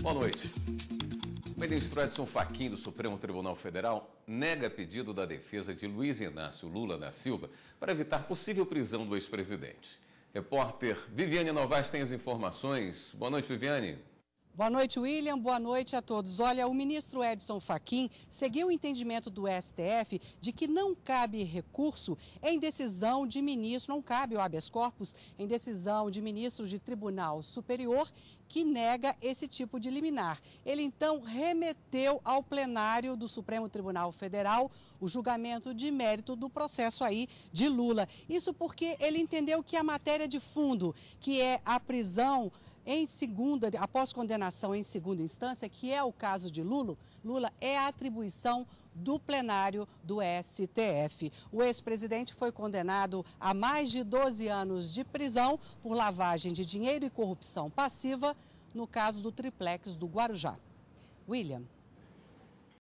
Boa noite. O ministro Edson Fachin do Supremo Tribunal Federal nega pedido da defesa de Luiz Inácio Lula da Silva para evitar possível prisão do ex-presidente. Repórter Viviane Novaes tem as informações. Boa noite, Viviane. Boa noite, William. Boa noite a todos. Olha, o ministro Edson Fachin seguiu o entendimento do STF de que não cabe recurso em decisão de ministro, não cabe o habeas corpus em decisão de ministros de tribunal superior que nega esse tipo de liminar. Ele então remeteu ao plenário do Supremo Tribunal Federal o julgamento de mérito do processo aí de Lula. Isso porque ele entendeu que a matéria de fundo, que é a prisão em segunda, após condenação em segunda instância, que é o caso de Lula, Lula é a atribuição do plenário do STF. O ex-presidente foi condenado a mais de 12 anos de prisão por lavagem de dinheiro e corrupção passiva no caso do triplex do Guarujá. William.